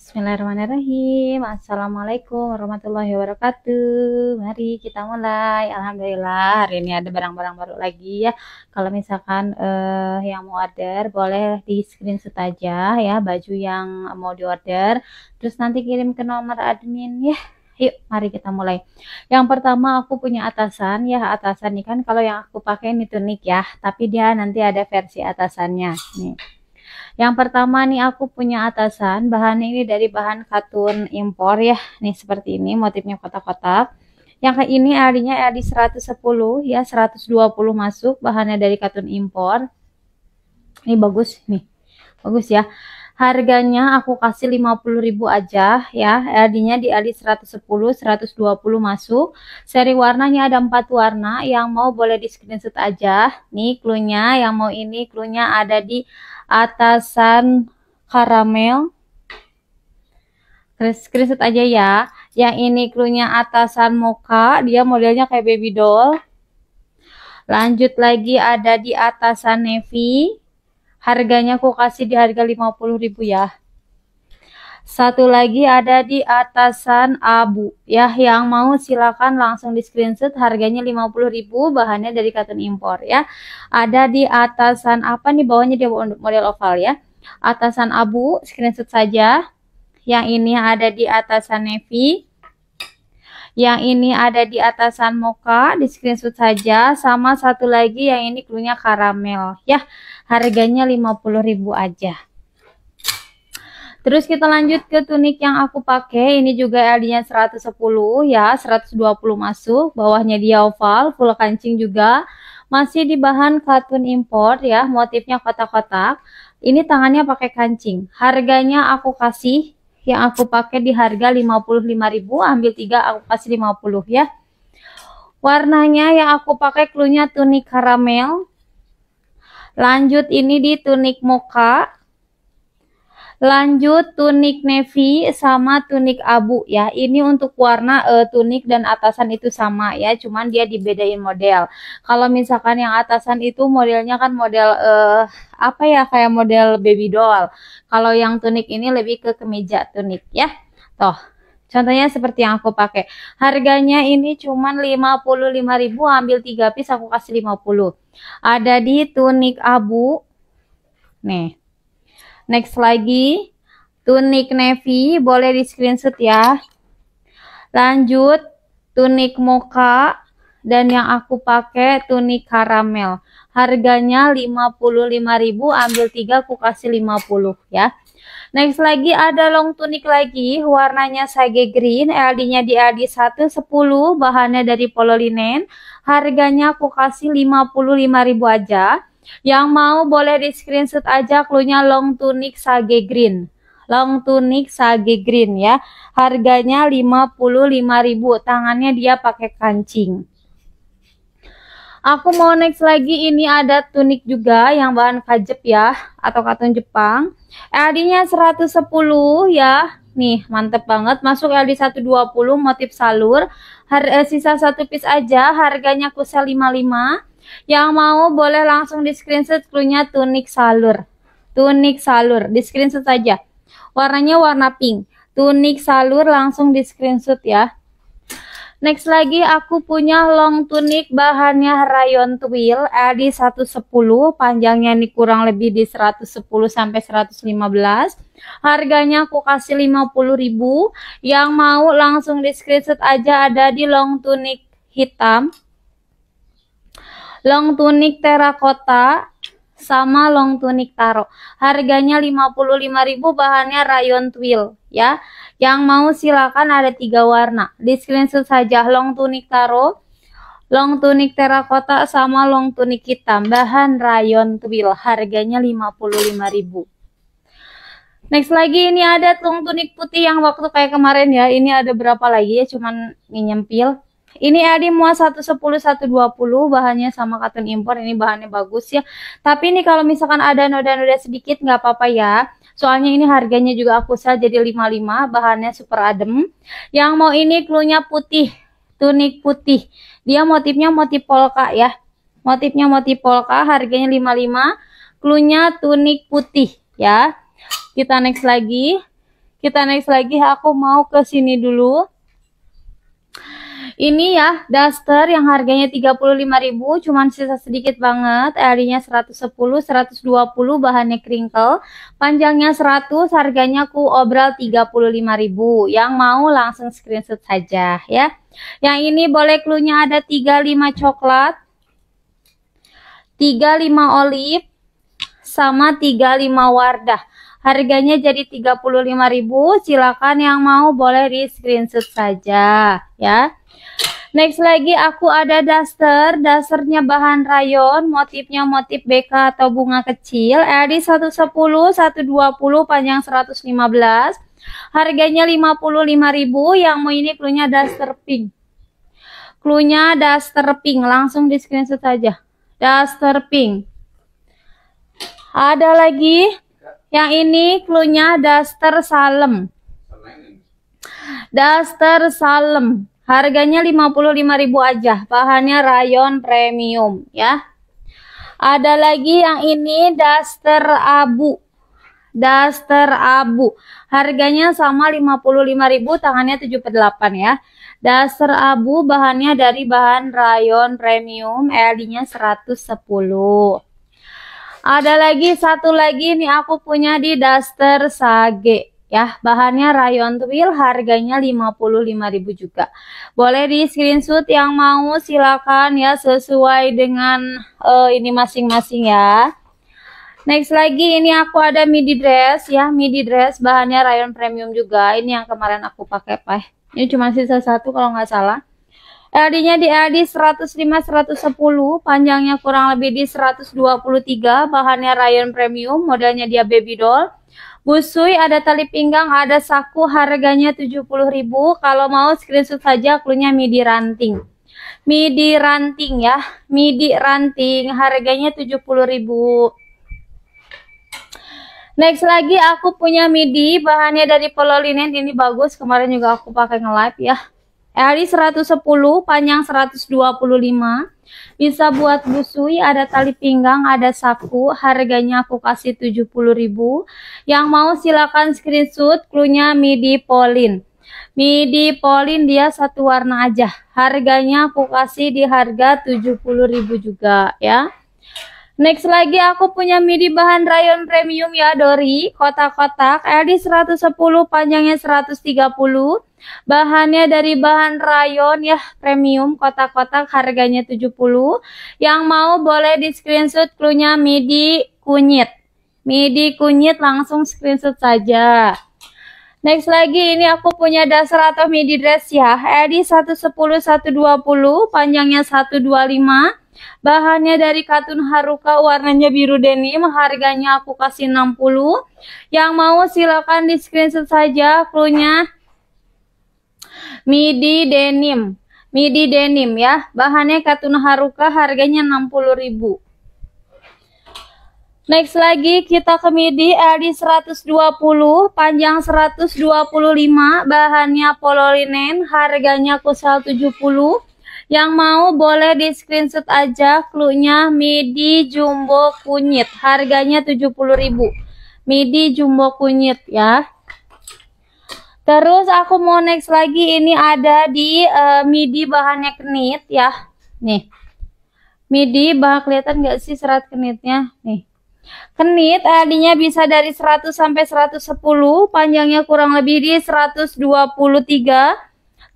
Bismillahirrahmanirrahim. Assalamualaikum warahmatullahi wabarakatuh. Mari kita mulai. Alhamdulillah hari ini ada barang-barang baru lagi ya. Kalau misalkan eh, yang mau order boleh di screenshot aja ya baju yang mau diorder. Terus nanti kirim ke nomor admin ya. Yuk, mari kita mulai. Yang pertama aku punya atasan ya. Atasan ini kan kalau yang aku pakai ini tunik ya, tapi dia nanti ada versi atasannya. Nih yang pertama nih aku punya atasan, bahan ini dari bahan katun impor ya. Nih seperti ini motifnya kotak-kotak. Yang kayak ini adinya nya 110 ya, 120 masuk, bahannya dari katun impor. Ini bagus nih. Bagus ya. Harganya aku kasih 50.000 aja ya. LD-nya diali 110, 120 masuk. Seri warnanya ada empat warna. Yang mau boleh di screenshot aja. Nih klunya yang mau ini klunya ada di atasan karamel. Screenshot aja ya. Yang ini klunya atasan mocha, dia modelnya kayak baby doll. Lanjut lagi ada di atasan navy. Harganya aku kasih di harga 50.000 ya. Satu lagi ada di atasan abu ya. Yang mau silakan langsung di screenshot harganya 50.000 bahannya dari katun impor ya. Ada di atasan apa nih bawahnya dia model oval ya. Atasan abu screenshot saja. Yang ini ada di atasan navy yang ini ada di atasan mocha di screenshot saja sama satu lagi yang ini klunya karamel ya harganya 50000 aja Terus kita lanjut ke tunik yang aku pakai. Ini juga LD-nya 110 ya, 120 masuk. Bawahnya dia oval, full kancing juga. Masih di bahan katun impor ya, motifnya kotak-kotak. Ini tangannya pakai kancing. Harganya aku kasih yang aku pakai di harga 55.000 ambil 3 aku kasih 50 ya warnanya yang aku pakai klunya tunik karamel lanjut ini di tunik mocha Lanjut tunik navy sama tunik abu ya. Ini untuk warna uh, tunik dan atasan itu sama ya, cuman dia dibedain model. Kalau misalkan yang atasan itu modelnya kan model uh, apa ya kayak model baby doll. Kalau yang tunik ini lebih ke kemeja tunik ya. Toh Contohnya seperti yang aku pakai. Harganya ini cuman 55.000, ambil 3 piece aku kasih 50. Ada di tunik abu. Nih, Next lagi, tunik navy, boleh di screenshot ya. Lanjut, tunik mocha, dan yang aku pakai tunik karamel. Harganya 55000 ambil 3, aku kasih 50 ya. Next lagi ada long tunik lagi, warnanya sage green, LD-nya di LD 110, bahannya dari pololinen. Harganya aku kasih 55.000 aja. Yang mau boleh di screenshot aja nya long tunic sage green. Long tunic sage green ya. Harganya 55.000. Tangannya dia pakai kancing. Aku mau next lagi ini ada tunik juga yang bahan kajep ya atau katun Jepang. LD-nya 110 ya. Nih, mantep banget. Masuk LD 120 motif salur. Har eh, sisa satu piece aja, harganya kusel 55. Yang mau boleh langsung di screenshot krunya tunik salur. Tunik salur, di screenshot saja. Warnanya warna pink. Tunik salur langsung di screenshot ya. Next lagi aku punya long tunik, bahannya rayon twill di 110 panjangnya ini kurang lebih di 110 sampai 115 harganya aku kasih 50.000 yang mau langsung di screenshot aja ada di long tunik hitam long tunik terakota sama long tunik taro. Harganya 55.000 bahannya rayon twill ya. Yang mau silakan ada tiga warna. Di screenshot saja long tunik taro, long tunik terakota sama long tunik hitam. Bahan rayon twill harganya 55.000. Next lagi ini ada long tunik putih yang waktu kayak kemarin ya. Ini ada berapa lagi ya? Cuman nyempil. Ini Adi muat 110 120 bahannya sama katun impor ini bahannya bagus ya. Tapi ini kalau misalkan ada noda-noda sedikit nggak apa-apa ya. Soalnya ini harganya juga aku sel jadi 55 bahannya super adem. Yang mau ini klunya putih, tunik putih. Dia motifnya motif polka ya. Motifnya motif polka harganya 55, klunya tunik putih ya. Kita next lagi. Kita next lagi aku mau ke sini dulu. Ini ya daster yang harganya 35.000 cuman sisa sedikit banget. airnya 110, 120 bahannya crinkle, panjangnya 100, harganya ku obral 35.000. Yang mau langsung screenshot saja ya. Yang ini boleh clue-nya ada 35 coklat, 35 olive sama 35 wardah. Harganya jadi 35.000. Silakan yang mau boleh di screenshot saja ya. Next lagi aku ada daster, dasternya bahan rayon, motifnya motif BK atau bunga kecil, LD 110, 120, panjang 115. Harganya 55.000, yang mau ini klunya daster pink. Klunya daster pink, langsung di screenshot aja. Daster pink. Ada lagi yang ini klunya daster salem. Daster salem Harganya 55.000 aja, bahannya rayon premium ya. Ada lagi yang ini daster abu. Daster abu. Harganya sama 55.000, tangannya 78 ya. Daster abu bahannya dari bahan rayon premium, LD-nya 110. Ada lagi satu lagi nih aku punya di daster sage ya. Bahannya rayon twill, harganya 55.000 juga. Boleh di screenshot yang mau silakan ya sesuai dengan uh, ini masing-masing ya. Next lagi ini aku ada midi dress ya, midi dress bahannya rayon premium juga. Ini yang kemarin aku pakai, Pak. Ini cuma sisa satu kalau nggak salah. LD-nya di LD 105 110, panjangnya kurang lebih di 123, bahannya rayon premium, modelnya dia baby doll busui, ada tali pinggang, ada saku harganya 70.000. Kalau mau screenshot saja klunya midi ranting. Midi ranting ya, midi ranting harganya 70.000. Next lagi aku punya midi, bahannya dari pololinen, ini bagus, kemarin juga aku pakai nge-live ya. Eri 110, panjang 125. Bisa buat busui, ada tali pinggang, ada saku. Harganya aku kasih 70.000. Yang mau silakan screenshot klunya midi polin. Midi polin dia satu warna aja. Harganya aku kasih di harga 70.000 juga ya. Next lagi aku punya midi bahan rayon premium ya Dori, kotak-kotak, LD 110 panjangnya 130. Bahannya dari bahan rayon ya premium kotak-kotak harganya 70. Yang mau boleh di screenshot klunya midi kunyit. Midi kunyit langsung screenshot saja. Next lagi ini aku punya dasar atau midi dress ya. LD 110 120, panjangnya 125. Bahannya dari katun haruka, warnanya biru denim, harganya aku kasih 60. Yang mau silakan di screenshot saja cluenya. Midi denim. Midi denim ya. Bahannya katun haruka, harganya ribu. Next lagi kita ke midi LD 120, panjang 125, bahannya pololinen, harganya kusel 70. Yang mau boleh di screenshot aja cluenya midi jumbo kunyit. Harganya 70.000. Midi jumbo kunyit ya. Terus aku mau next lagi ini ada di uh, midi bahannya kenit ya. Nih. Midi bah kelihatan gak sih serat kenitnya? Nih. Kenit tadinya bisa dari 100 sampai 110, panjangnya kurang lebih di 123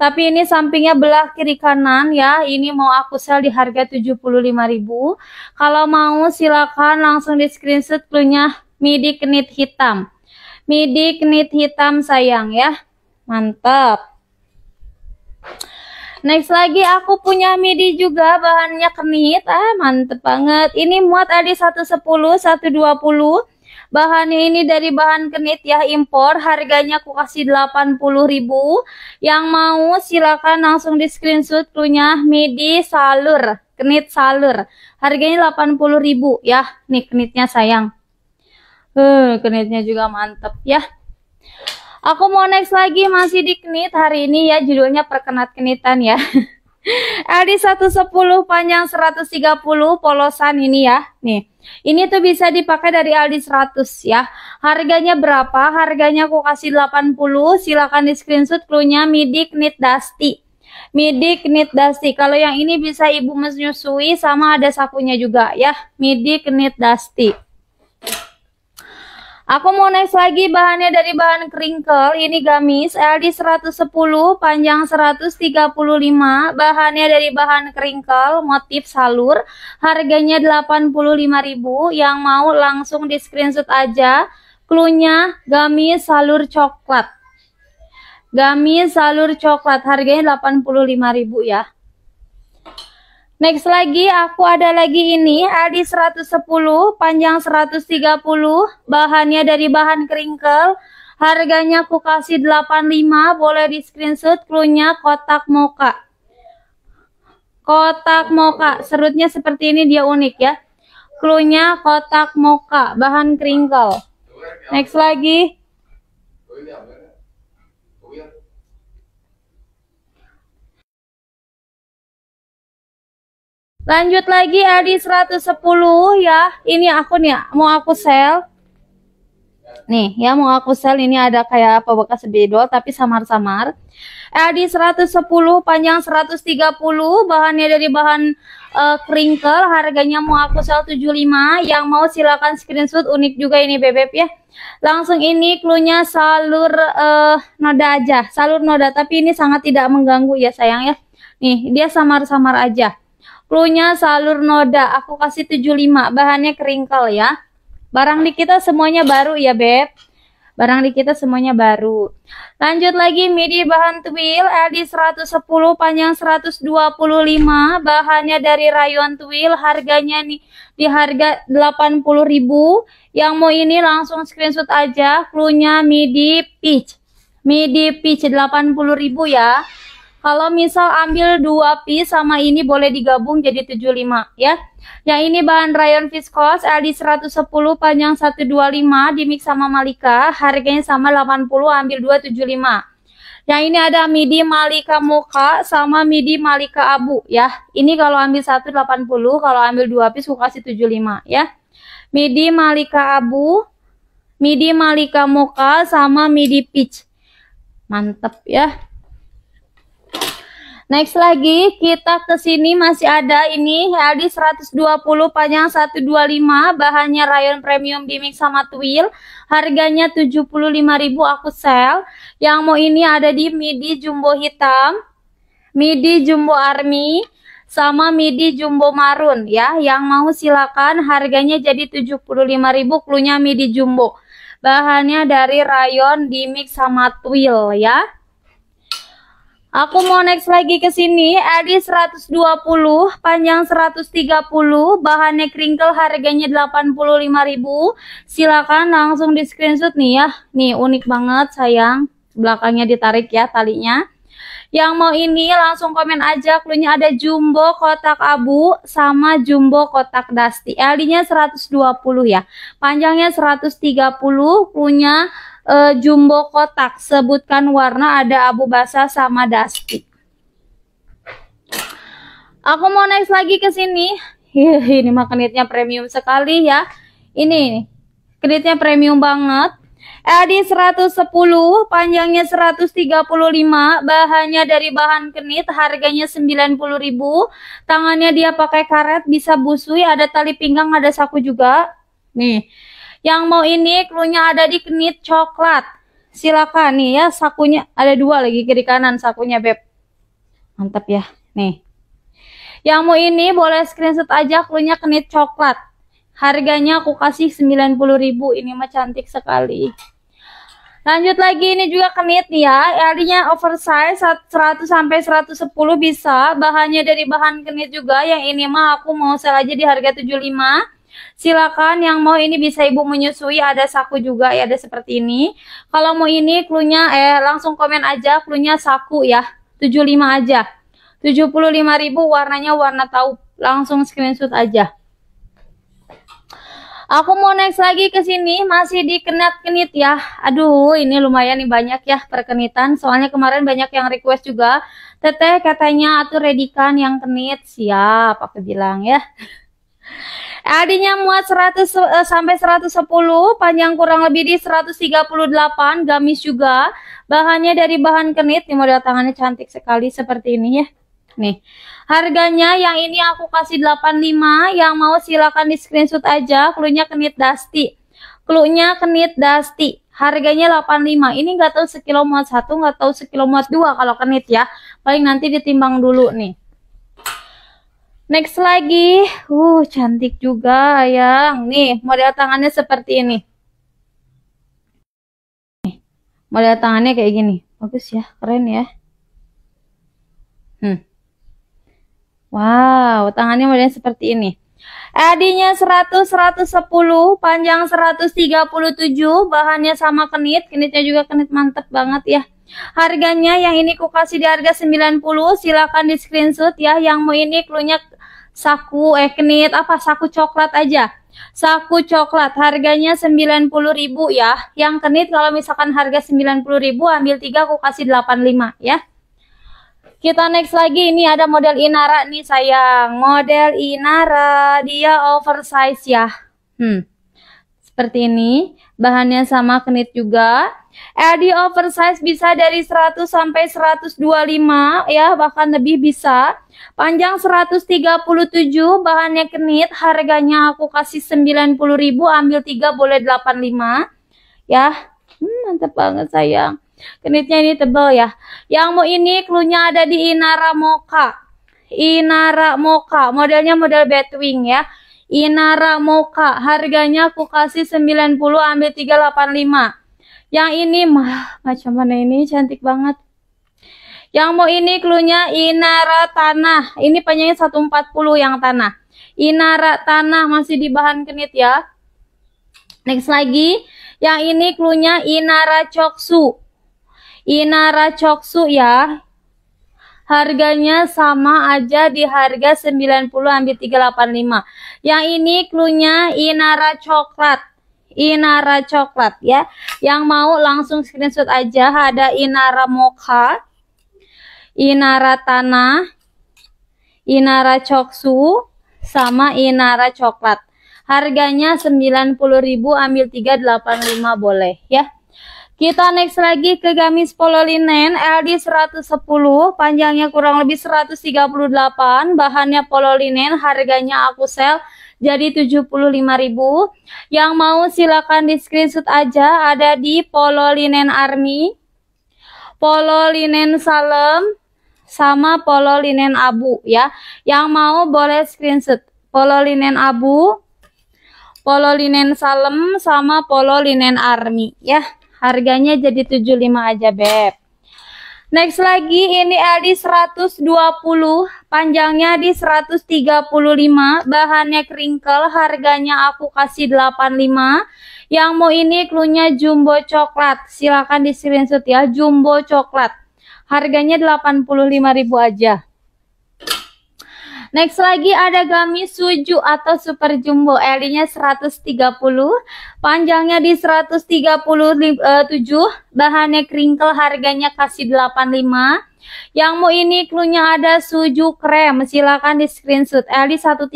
tapi ini sampingnya belah kiri kanan ya. Ini mau aku sell di harga 75.000. Kalau mau silakan langsung di screenshot punya midi knit hitam. Midi knit hitam sayang ya. Mantap. Next lagi aku punya midi juga bahannya knit, Ah, mantep banget. Ini muat ada 110, 120. Bahannya ini dari bahan kenit ya impor, harganya aku kasih 80 ribu. Yang mau silakan langsung di screenshot punya midi salur, kenit salur. Harganya 80 ribu ya. Nih kenitnya sayang. Uh, kenitnya juga mantep ya. Aku mau next lagi masih di kenit hari ini ya judulnya perkenat kenitan ya. LD 110 panjang 130 polosan ini ya. Nih. Ini tuh bisa dipakai dari Aldi 100 ya. Harganya berapa? Harganya aku kasih 80. Silakan di screenshot cluenya midi knit dusty. Midi knit dusty. Kalau yang ini bisa ibu menyusui sama ada sakunya juga ya. Midi knit dusty. Aku mau next lagi bahannya dari bahan kringkel. Ini gamis LD 110 panjang 135. Bahannya dari bahan kringkel, motif salur. Harganya 85.000. Yang mau langsung di screenshot aja. Klunya gamis salur coklat. Gamis salur coklat harganya 85.000 ya. Next lagi aku ada lagi ini Adi 110 panjang 130 bahannya dari bahan kringkel harganya aku kasih 85 boleh di screenshot krunya kotak moka kotak moka serutnya seperti ini dia unik ya krunya kotak moka bahan kringkel next lagi Lanjut lagi Adi 110 ya. Ini aku nih mau aku sell Nih ya mau aku sell ini ada kayak apa bekas bedol tapi samar-samar. Eh, Adi 110 panjang 130 bahannya dari bahan uh, eh, kringkel harganya mau aku sell 75 yang mau silakan screenshot unik juga ini bebek ya langsung ini klunya salur uh, noda aja salur noda tapi ini sangat tidak mengganggu ya sayang ya nih dia samar-samar aja Klunya salur noda. Aku kasih 75. Bahannya keringkel ya. Barang di kita semuanya baru ya, Beb. Barang di kita semuanya baru. Lanjut lagi midi bahan twill LD 110 panjang 125. Bahannya dari rayuan twill, harganya nih di harga 80.000. Yang mau ini langsung screenshot aja klunya midi peach. Midi peach 80.000 ya. Kalau misal ambil 2 piece sama ini boleh digabung jadi 75 ya. Yang ini bahan rayon viscose LD 110 panjang 125 dimix sama Malika, harganya sama 80 ambil 275. Yang ini ada midi Malika Moka sama midi Malika Abu ya. Ini kalau ambil 180, kalau ambil 2 piece aku kasih 75 ya. Midi Malika Abu, midi Malika Moka sama midi Peach. Mantap ya. Next lagi kita ke sini masih ada ini HLD 120 panjang 125 bahannya rayon premium gimmick sama twill harganya 75.000 aku sell Yang mau ini ada di midi jumbo hitam, midi jumbo army sama midi jumbo marun ya. Yang mau silakan harganya jadi 75.000 klunya midi jumbo. Bahannya dari rayon gimmick sama twill ya. Aku mau next lagi ke sini. Adi 120, panjang 130, bahannya kringkel, harganya 85.000. Silakan langsung di screenshot nih ya. Nih unik banget sayang. Belakangnya ditarik ya talinya. Yang mau ini langsung komen aja. Klunya ada jumbo kotak abu sama jumbo kotak dusty. edi nya 120 ya. Panjangnya 130, klunya e, jumbo kotak. Sebutkan warna ada abu basah sama dusty. Aku mau next lagi ke sini. Iya, ini magnetnya premium sekali ya. Ini nih. Kreditnya premium banget. Adi eh, 110, panjangnya 135, bahannya dari bahan kenit, harganya 90.000. Tangannya dia pakai karet, bisa busui, ada tali pinggang, ada saku juga. Nih, yang mau ini klunya ada di knit coklat. Silakan nih ya sakunya ada dua lagi kiri kanan sakunya beb. Mantap ya. Nih. Yang mau ini boleh screenshot aja klunya knit coklat. Harganya aku kasih 90.000. Ini mah cantik sekali. Lanjut lagi ini juga knit nih ya. Artinya oversize 100 sampai 110 bisa. Bahannya dari bahan knit juga. Yang ini mah aku mau sel aja di harga 75. Silakan yang mau ini bisa ibu menyusui, ada saku juga ya, ada seperti ini. Kalau mau ini klunya eh langsung komen aja klunya saku ya. 75 aja. 75.000 warnanya warna tau Langsung screenshot aja. Aku mau next lagi ke sini masih di kenit-kenit ya. Aduh, ini lumayan nih banyak ya perkenitan. Soalnya kemarin banyak yang request juga. Teteh katanya atur redikan yang kenit. Siap, aku bilang ya. Adinya muat 100 uh, eh, sampai 110, panjang kurang lebih di 138, gamis juga. Bahannya dari bahan kenit, nih model tangannya cantik sekali seperti ini ya. Nih, harganya yang ini aku kasih 85, yang mau silakan di screenshot aja, klunya kenit dusty. Klunya kenit dusty. harganya 85 ini nggak tahu sekilo muat satu nggak tahu sekilo muat dua kalau kenit ya paling nanti ditimbang dulu nih Next lagi. Uh, cantik juga, Ayang. Nih, model tangannya seperti ini. Nih, model tangannya kayak gini. Bagus ya, keren ya. Hmm. Wow, tangannya modelnya seperti ini. Adinya 100 110, panjang 137, bahannya sama kenit, kenitnya juga kenit mantep banget ya. Harganya yang ini ku kasih di harga 90, silakan di screenshot ya. Yang mau ini klunya saku eh eknit apa saku coklat aja. Saku coklat harganya ribu ya. Yang kenit kalau misalkan harga ribu ambil 3 aku kasih 85 ya. Kita next lagi ini ada model Inara nih sayang. Model Inara dia oversize ya. Hmm. Seperti ini, bahannya sama kenit juga. LD eh, oversize bisa dari 100 sampai 125 ya bahkan lebih bisa panjang 137 bahannya kenit harganya aku kasih 90.000 ambil 3 boleh 85 ya hmm, mantap banget sayang kenitnya ini tebal ya yang mau ini klunya ada di Inara Moka Inara Moka modelnya model Batwing ya Inara Moka harganya aku kasih 90 ambil 385 yang ini mah macam mana ini cantik banget. Yang mau ini klunya Inara Tanah. Ini panjangnya 140 yang tanah. Inara Tanah masih di bahan kenit ya. Next lagi, yang ini klunya Inara Coksu. Inara Coksu ya. Harganya sama aja di harga 90 ambil 385. Yang ini klunya Inara Coklat. Inara coklat ya. Yang mau langsung screenshot aja ada Inara Mocha, Inara Tanah, Inara Coksu, sama Inara Coklat. Harganya 90.000 ambil 385 boleh ya. Kita next lagi ke gamis polo linen LD 110, panjangnya kurang lebih 138, bahannya polo linen, harganya aku sell jadi 75.000. Yang mau silakan di screenshot aja ada di Polo Linen Army, Polo Linen Salem sama Polo Linen Abu ya. Yang mau boleh screenshot Polo Linen Abu, Polo Linen Salem sama Polo Linen Army ya. Harganya jadi 75 aja, Beb. Next lagi ini LD 120, panjangnya di 135, bahannya kringkel, harganya aku kasih 85. Yang mau ini klunya jumbo coklat, silakan di screenshot ya, jumbo coklat. Harganya 85.000 aja. Next lagi ada gamis suju atau super jumbo. Elinya 130, panjangnya di 137, bahannya kringkel, harganya kasih 85. Yang mau ini klunya ada suju krem, silakan di screenshot Eli 130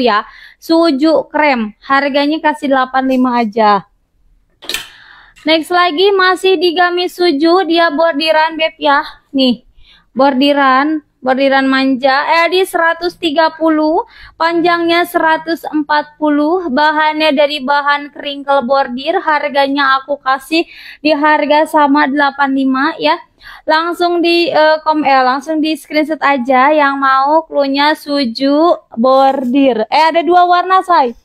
ya. Suju krem, harganya kasih 85 aja. Next lagi masih di gamis suju, dia bordiran beb ya. Nih, bordiran Bordiran manja, eh di 130, panjangnya 140, bahannya dari bahan kringkel bordir, harganya aku kasih di harga sama 85 ya. Langsung di uh, kom eh langsung di screenshot aja yang mau klunya suju bordir. Eh ada dua warna, say.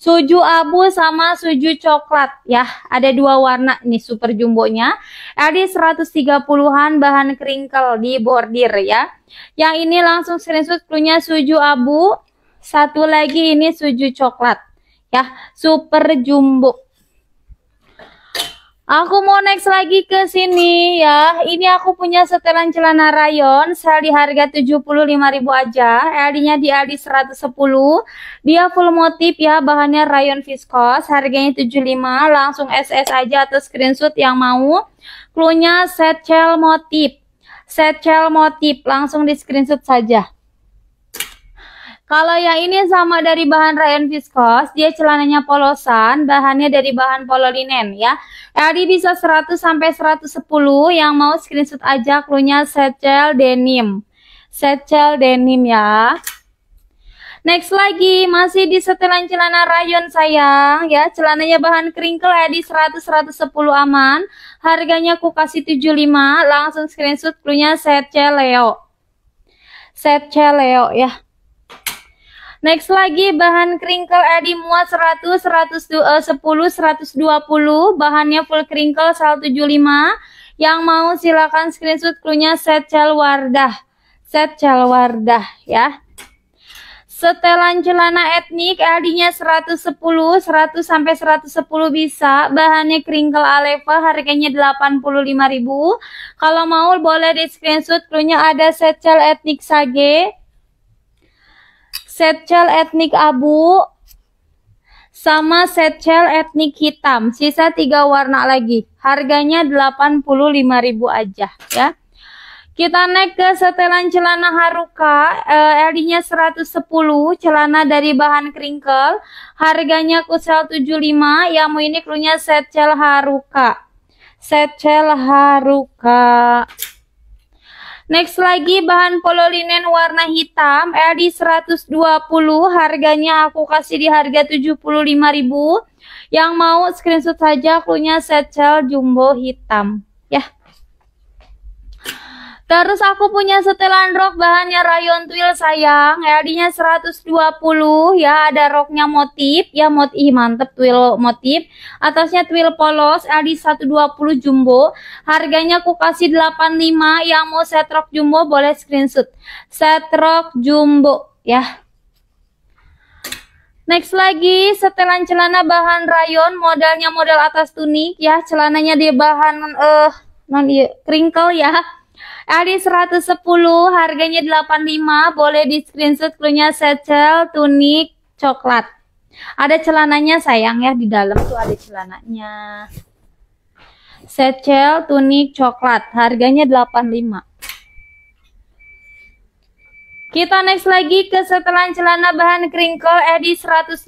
Suju abu sama suju coklat ya. Ada dua warna nih super jumbo nya. Ada 130-an bahan keringkel di bordir ya. Yang ini langsung screenshot punya suju abu. Satu lagi ini suju coklat ya. Super jumbo. Aku mau next lagi ke sini ya. Ini aku punya setelan celana rayon, sel di harga 75.000 aja. LD-nya di LD 110. Dia full motif ya, bahannya rayon viskos, harganya 75. Langsung SS aja atau screenshot yang mau. Klunya set cel motif. Set cel motif, langsung di screenshot saja. Kalau yang ini sama dari bahan rayon viskos, dia celananya polosan, bahannya dari bahan pololinen ya. LD bisa 100 sampai 110, yang mau screenshot aja klunya secel denim. Secel denim ya. Next lagi, masih di setelan celana rayon sayang ya. Celananya bahan kringkel ya di 100-110 aman. Harganya aku kasih 75, langsung screenshot klunya secel Leo. Secel Leo ya. Next lagi bahan crinkle edi muat 100, 100 10, 120, bahannya full crinkle 175. Yang mau silakan screenshot krunya set cel wardah. Set cel wardah ya. Setelan celana etnik LD-nya 110, 100 sampai 110 bisa. Bahannya kringkel Aleva, harganya 85.000. Kalau mau boleh di screenshot, krunya ada cel etnik sage. Setcel etnik abu sama setcel etnik hitam. Sisa tiga warna lagi. Harganya 85.000 aja ya. Kita naik ke setelan celana Haruka, eh, LD-nya 110, celana dari bahan kringkel, harganya kusel 75, yang mau ini klunya setcel Haruka. set Setcel Haruka. Next lagi bahan polo warna hitam LD 120 harganya aku kasih di harga 75.000. Yang mau screenshot saja klunya set jumbo hitam ya. Terus aku punya setelan rok bahannya rayon twill sayang, ya, ld 120 ya, ada roknya motif ya, motif mantep twill motif. Atasnya twill polos LD 120 jumbo. Harganya aku kasih 85, yang mau set rok jumbo boleh screenshot. Set rok jumbo ya. Next lagi, setelan celana bahan rayon, modelnya model atas tunik ya, celananya dia bahan eh uh, non iya, kringkel ya Adi 110 harganya 85 boleh di screenshot klunya secel tunik coklat ada celananya sayang ya di dalam tuh ada celananya secel tunik coklat harganya 85 kita next lagi ke setelan celana bahan kringkel edi 120,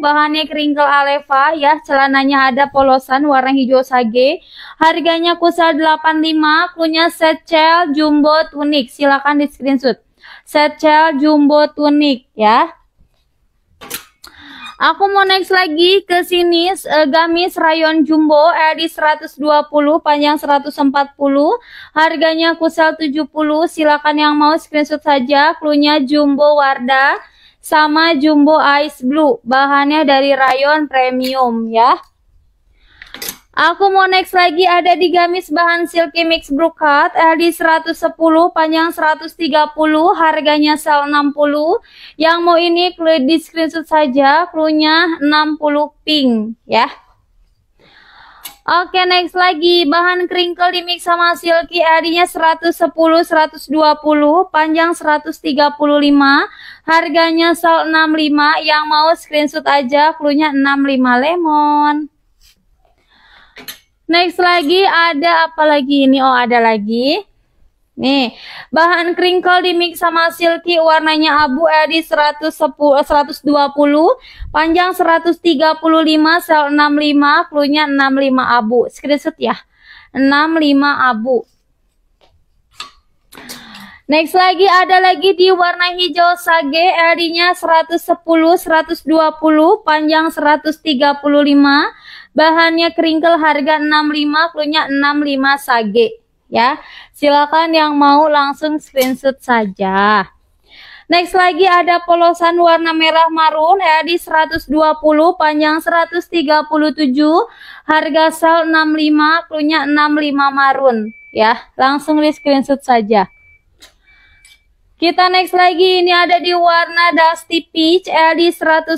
bahannya crinkle Aleva ya, celananya ada polosan warna hijau sage. Harganya kusel 85, punya set cel jumbo tunik. silahkan di screenshot. Set cel jumbo tunik ya. Aku mau next lagi ke sini uh, gamis rayon jumbo RD 120 panjang 140. Harganya kusel 70. Silakan yang mau screenshot saja. Klunya jumbo Wardah sama jumbo ice blue. Bahannya dari rayon premium ya. Aku mau next lagi ada di gamis bahan silky mix brokat LD 110 panjang 130 harganya sel 60 yang mau ini di screenshot saja Klunya 60 pink ya Oke next lagi bahan crinkle di mix sama silky LD-nya 110 120 panjang 135 harganya sel 65 yang mau screenshot aja Klunya 65 lemon Next lagi ada apa lagi ini? Oh, ada lagi. Nih, bahan crinkle di mix sama silky warnanya abu edi 110 120, panjang 135, sel 65, klunya 65 abu. Screenshot ya. 65 abu. Next lagi ada lagi di warna hijau sage LD-nya 110 120 panjang 135 Bahannya kringkel harga 65, klunya 65 sage ya. Silakan yang mau langsung screenshot saja. Next lagi ada polosan warna merah marun ya di 120 panjang 137 harga sel 65 klunya 65 marun ya. Langsung di screenshot saja. Kita next lagi, ini ada di warna Dusty Peach, LD 110,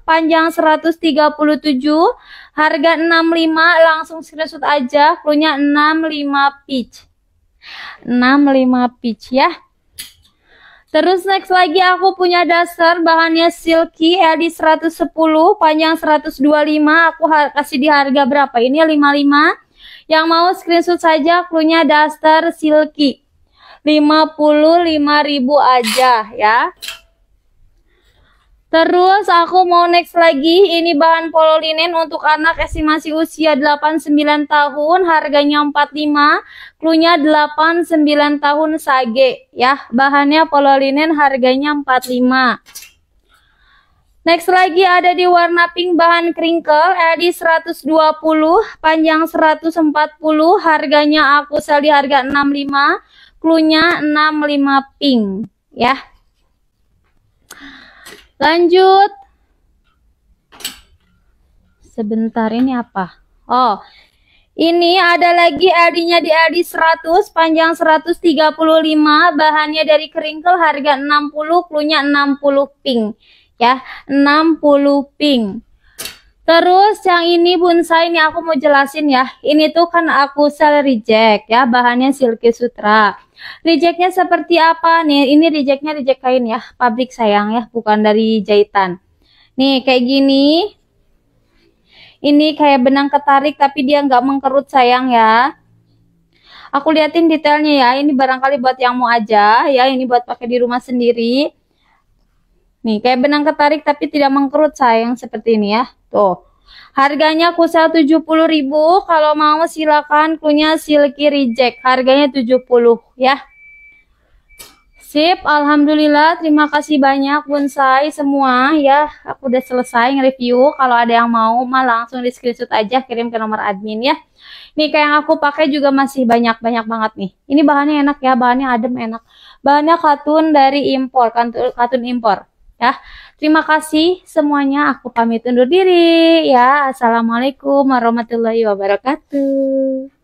panjang 137, harga 65, langsung screenshot aja, klunya 65 Peach. 65 Peach ya. Terus next lagi aku punya dasar bahannya silky LD 110 panjang 125 aku kasih di harga berapa? Ini 55. Yang mau screenshot saja klunya duster silky. 55.000 aja ya. Terus aku mau next lagi, ini bahan pololinen untuk anak estimasi usia 8-9 tahun, harganya 45, klunya 8-9 tahun sage ya. Bahannya pololinen harganya 45. Next lagi ada di warna pink bahan crinkle LD 120 panjang 140 harganya aku di harga 65 Cluenya 65 pink ya. Lanjut. Sebentar ini apa? Oh. Ini ada lagi adinya di adi 100 panjang 135 bahannya dari keringkel harga 60 klunya 60 pink ya 60 pink Terus yang ini bonsai ini aku mau jelasin ya. Ini tuh kan aku sel reject ya, bahannya silky sutra. Rejectnya seperti apa nih? Ini rejectnya reject kain ya, pabrik sayang ya, bukan dari jahitan. Nih kayak gini. Ini kayak benang ketarik tapi dia nggak mengkerut sayang ya. Aku liatin detailnya ya. Ini barangkali buat yang mau aja ya. Ini buat pakai di rumah sendiri. Nih kayak benang ketarik tapi tidak mengkerut sayang seperti ini ya. Tuh. Harganya kusa 70.000. Kalau mau silakan punya silky reject. Harganya 70 ya. Sip, alhamdulillah. Terima kasih banyak bonsai semua ya. Aku udah selesai nge-review. Kalau ada yang mau mah langsung di screenshot aja kirim ke nomor admin ya. Nih kayak yang aku pakai juga masih banyak-banyak banget nih. Ini bahannya enak ya, bahannya adem enak. Bahannya katun dari impor, katun impor ya. Terima kasih semuanya. Aku pamit undur diri ya. Assalamualaikum warahmatullahi wabarakatuh.